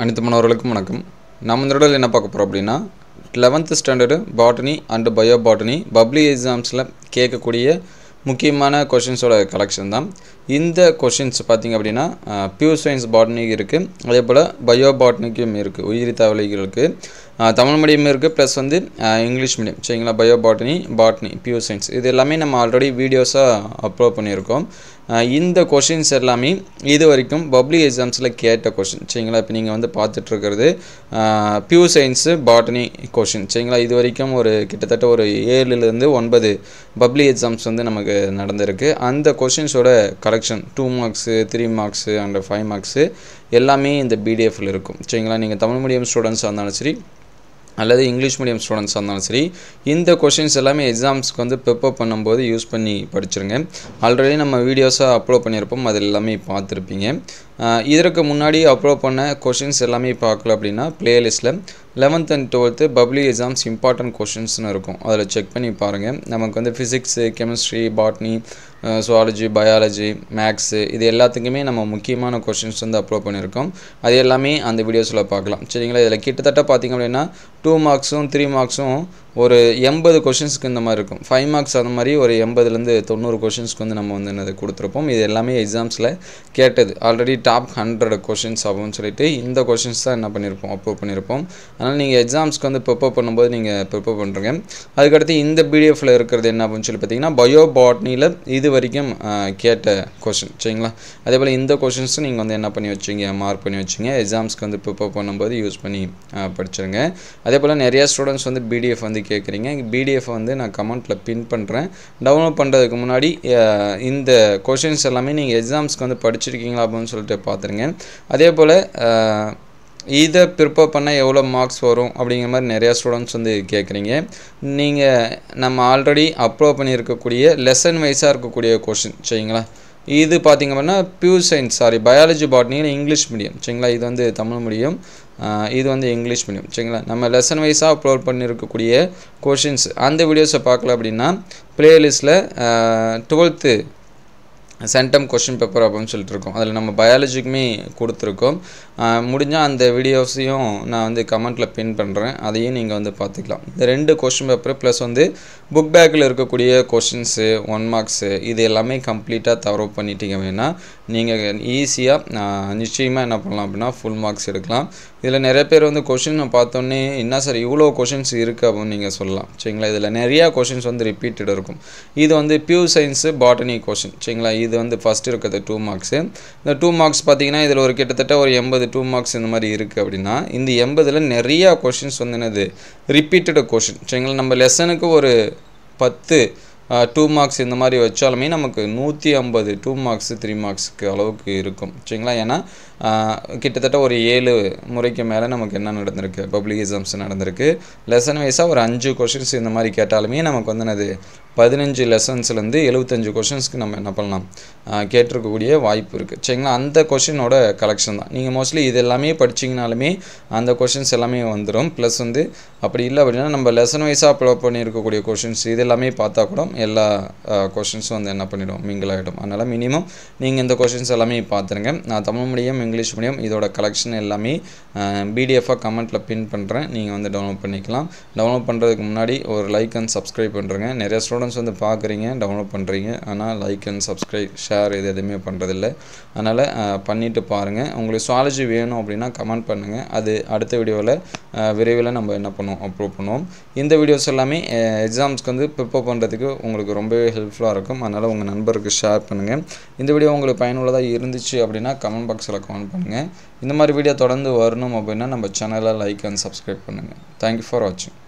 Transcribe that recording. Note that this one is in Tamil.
அனைத்து மாணவர்களுக்கும் வணக்கம் நம்ம இந்த என்ன பார்க்க போகிறோம் அப்படின்னா eleventh standard botany and bio botany public எக்ஸாம்ஸில் கேட்கக்கூடிய முக்கியமான கொஷின்ஸோட கலெக்ஷன் தான் இந்த கொஷின்ஸ் பார்த்திங்க அப்படின்னா பியூர் சயின்ஸ் பாட்டனிக்கு இருக்குது அதே போல் பயோ பாட்டனிக்கும் இருக்குது உயிரி தவளைகள் இருக்குது தமிழ் மீடியம் இருக்குது ப்ளஸ் வந்து இங்கிலீஷ் மீடியம் சரிங்களா bio botany botany pure science இது எல்லாமே நம்ம ஆல்ரெடி வீடியோஸாக அப்லோட் பண்ணியிருக்கோம் இந்த கொஷின்ஸ் எல்லாமே இது வரைக்கும் பப்ளிக் எக்ஸாம்ஸில் கேட்ட கொஷின் சரிங்களா இப்போ நீங்கள் வந்து பார்த்துட்ருக்கிறது பியூ சயின்ஸு பாட்டனி கொஷின் சரிங்களா இது வரைக்கும் ஒரு கிட்டத்தட்ட ஒரு ஏழுலேருந்து ஒன்பது பப்ளிக் எக்ஸாம்ஸ் வந்து நமக்கு நடந்திருக்கு அந்த கொஷின்ஸோட collection two marks three marks and five marks எல்லாமே இந்த பிடிஎஃபில் இருக்கும் சரிங்களா நீங்கள் தமிழ் மீடியம் ஸ்டூடெண்ட்ஸாக இருந்தாலும் சரி அல்லது இங்கிலீஷ் மீடியம் ஸ்டூடெண்ட்ஸாக இருந்தாலும் சரி இந்த கொஷின்ஸ் எல்லாமே எக்ஸாம்ஸ்க்கு வந்து ப்ரிப்பேர் பண்ணும்போது யூஸ் பண்ணி படிச்சிருங்க ஆல்ரெடி நம்ம வீடியோஸாக அப்லோட் பண்ணியிருப்போம் அது எல்லாமே பார்த்துருப்பீங்க இதற்கு முன்னாடி அப்லோட் பண்ண கொஷின்ஸ் எல்லாமே பார்க்கல அப்படின்னா ப்ளேலிஸ்ட்டில் eleventh and twelfth public exams important கொஷின்ஸ்னு இருக்கும் அதில் செக் பண்ணி பாருங்கள் நமக்கு வந்து physics chemistry botany zoology biology maths இது எல்லாத்துக்குமே நம்ம முக்கியமான கொஷின்ஸ் வந்து அப்லோட் பண்ணியிருக்கோம் அது எல்லாமே அந்த வீடியோஸில் பார்க்கலாம் சரிங்களா இதில் கிட்டத்தட்ட பார்த்திங்க அப்படின்னா டூ மார்க்ஸும் த்ரீ மார்க்ஸும் ஒரு எண்பது கொஷின்ஸ்க்கு இந்த மாதிரி இருக்கும் ஃபைவ் மார்க்ஸ் அந்த மாதிரி ஒரு எண்பதுலேருந்து தொண்ணூறு கொஷின்ஸ்க்கு வந்து நம்ம வந்து என்னது கொடுத்துருப்போம் இது எல்லாமே எக்ஸாம்ஸில் கேட்டது ஆல்ரெடி டாப் ஹண்ட்ரட் கொஷின்ஸ் அப்படின்னு சொல்லிட்டு இந்த கொஷின்ஸ் தான் என்ன பண்ணியிருப்போம் அப்போ பண்ணியிருப்போம் அதனால் நீங்கள் எக்ஸாம்ஸ்க்கு வந்து ப்ரிப்பேர் பண்ணும்போது நீங்கள் ப்ரிப்பேர் பண்ணுறீங்க அதுக்கடுத்து இந்த பிடிஎஃப்பில் இருக்கிறது என்ன அப்படின்னு சொல்லி பார்த்தீங்கன்னா பயோ பாட்னியில் இது வரைக்கும் கேட்ட கொஷின் சரிங்களா அதே போல் இந்த கொஷின்ஸும் நீங்கள் வந்து என்ன பண்ணி வச்சிங்க மார்க் பண்ணி வச்சிங்க எக்ஸாம்ஸ்க்கு வந்து ப்ரிப்பேர் பண்ணும்போது யூஸ் பண்ணி படிச்சிருங்க அதே போல் நிறையா ஸ்டூடெண்ட்ஸ் வந்து பிடிஎஃப் வந்து கேட்குறீங்க பிடிஎஃப் வந்து நான் கமெண்ட்டில் பின் பண்ணுறேன் டவுன்லோட் பண்ணுறதுக்கு முன்னாடி இந்த கொஷின்ஸ் எல்லாமே நீங்கள் எக்ஸாம்ஸ்க்கு வந்து படிச்சிருக்கீங்களா அப்படின்னு சொல்லிட்டு பார்த்துருங்க அதே போல் இதை ப்ரிப்பேர் பண்ணால் எவ்வளோ மார்க்ஸ் வரும் அப்படிங்கிற மாதிரி நிறையா ஸ்டூடெண்ட்ஸ் வந்து கேட்குறீங்க நீங்கள் நம்ம ஆல்ரெடி அப்ரூவ் பண்ணியிருக்கக்கூடிய லெசன் வைஸாக இருக்கக்கூடிய கொஷின் சரிங்களா இது பார்த்திங்க அப்படின்னா பியூர் சயின்ஸ் சாரி பயாலஜி பாட்னிங்கில் இங்கிலீஷ் மீடியம் சரிங்களா இது வந்து தமிழ் மீடியம் இது வந்து இங்கிலீஷ் மீடியம் சரிங்களா நம்ம லெசன் வைஸாக அப்லோட் பண்ணியிருக்கக்கூடிய கொஷின்ஸ் அந்த வீடியோஸை பார்க்கல அப்படின்னா ப்ளேலிஸ்ட்டில் டுவெல்த்து சென்டம் கொஷின் பேப்பர் அப்படின்னு சொல்லிட்டு இருக்கோம் அதில் நம்ம பயாலஜிக்குமே கொடுத்துருக்கோம் முடிஞ்சால் அந்த வீடியோஸையும் நான் வந்து கமெண்ட்டில் பின் பண்ணுறேன் அதையும் நீங்கள் வந்து பார்த்துக்கலாம் இந்த ரெண்டு கொஷின் பேப்பர் ப்ளஸ் வந்து புக் பேக்கில் இருக்கக்கூடிய கொஷின்ஸு ஒன் மார்க்ஸு இது எல்லாமே கம்ப்ளீட்டாக தவறு பண்ணிட்டீங்க வேணால் நீங்கள் ஈஸியாக நிச்சயமாக என்ன பண்ணலாம் அப்படின்னா ஃபுல் மார்க்ஸ் எடுக்கலாம் இதில் நிறைய பேர் வந்து கொஷின் பார்த்தோன்னே என்ன சார் இவ்வளோ கொஷின்ஸ் இருக்குது அப்படின்னு நீங்கள் சொல்லலாம் சரிங்களா இதில் நிறையா கொஷின்ஸ் வந்து ரிப்பீட்டட் இருக்கும் இது வந்து பியூர் சயின்ஸு பாட்டனி கொஷின் சரிங்களா இது வந்து ஃபஸ்ட் இருக்கிறது டூ மார்க்ஸு இந்த டூ மார்க்ஸ் பார்த்தீங்கன்னா இதில் ஒரு கிட்டத்தட்ட ஒரு எண்பது டூ மார்க்ஸ் இந்த மாதிரி இருக்குது அப்படின்னா இந்த எண்பதில் நிறையா கொஷின்ஸ் வந்து என்னது ரிப்பீட்டட் கொஷின் சரிங்களா நம்ம லெசனுக்கு ஒரு பத்து டூ மார்க்ஸ் இந்த மாதிரி வச்சாலுமே நமக்கு நூற்றி ஐம்பது டூ மார்க்ஸ் த்ரீ மார்க்ஸ்க்கு அளவுக்கு இருக்கும் சரிங்களா ஏன்னா கிட்டத்தட்ட ஒரு ஏழு முறைக்கு மேலே நமக்கு என்ன நடந்திருக்கு பப்ளிக் எக்ஸாம்ஸ் நடந்திருக்கு லெசன் வைஸாக ஒரு அஞ்சு கொஷின்ஸ் இந்த மாதிரி கேட்டாலுமே நமக்கு வந்து அது பதினஞ்சு லெசன்ஸ்லேருந்து எழுபத்தஞ்சு கொஷின்ஸ்க்கு நம்ம என்ன பண்ணலாம் கேட்டிருக்கக்கூடிய வாய்ப்பு இருக்குது சரிங்களா அந்த கொஷினோட கலெக்ஷன் தான் நீங்கள் மோஸ்ட்லி இது எல்லாமே படிச்சிங்கனாலுமே அந்த கொஷின்ஸ் எல்லாமே வந்துடும் ப்ளஸ் வந்து அப்படி இல்லை அப்படின்னா நம்ம லெசன் வைஸாக அப்ளை பண்ணியிருக்கக்கூடிய கொஷின்ஸ் இது எல்லாமே பார்த்தா கூட எல்லா கொஷின்ஸும் வந்து என்ன பண்ணிடும் மிங்கிள் ஆகிடும் அதனால் மினிமம் நீங்கள் இந்த கொஷின்ஸ் எல்லாமே பார்த்துருங்க நான் தமிழ் மீடியம் இங்கிலீஷ் மீடியம் இதோட கலெக்ஷன் எல்லாமே பிடிஎஃபாக கமெண்ட்டில் பின் பண்ணுறேன் நீங்கள் வந்து டவுன்லோட் பண்ணிக்கலாம் டவுன்லோட் பண்ணுறதுக்கு முன்னாடி ஒரு லைக் அண்ட் சப்ஸ்கிரைப் பண்ணுறேங்க நிறைய ஸ்டூடெண்ட் ஸ்டூடெண்ட்ஸ் வந்து பார்க்குறீங்க டவுன்லோட் பண்ணுறீங்க ஆனால் லைக் அண்ட் சப்ஸ்கிரைப் ஷேர் இது எதுவுமே பண்ணுறதில்ல அதனால் பண்ணிவிட்டு பாருங்கள் உங்களுக்கு ஸ்வாலஜி வேணும் அப்படின்னா கமெண்ட் பண்ணுங்கள் அது அடுத்த வீடியோவில் விரைவில் நம்ம என்ன பண்ணுவோம் அப்ரூவ் பண்ணுவோம் இந்த வீடியோஸ் எல்லாமே எக்ஸாம்ஸ்க்கு வந்து ப்ரிப்பேர் பண்ணுறதுக்கு உங்களுக்கு ரொம்பவே ஹெல்ப்ஃபுல்லாக இருக்கும் அதனால் உங்கள் நண்பருக்கு ஷேர் பண்ணுங்கள் இந்த வீடியோ உங்களுக்கு பயனுள்ளதாக இருந்துச்சு அப்படின்னா கமெண்ட் பாக்ஸில் கமெண்ட் பண்ணுங்கள் இந்த மாதிரி வீடியோ தொடர்ந்து வரணும் அப்படின்னா நம்ம சேனலை லைக் அண்ட் சப்ஸ்கிரைப் பண்ணுங்கள் தேங்க்யூ ஃபார் வாட்சிங்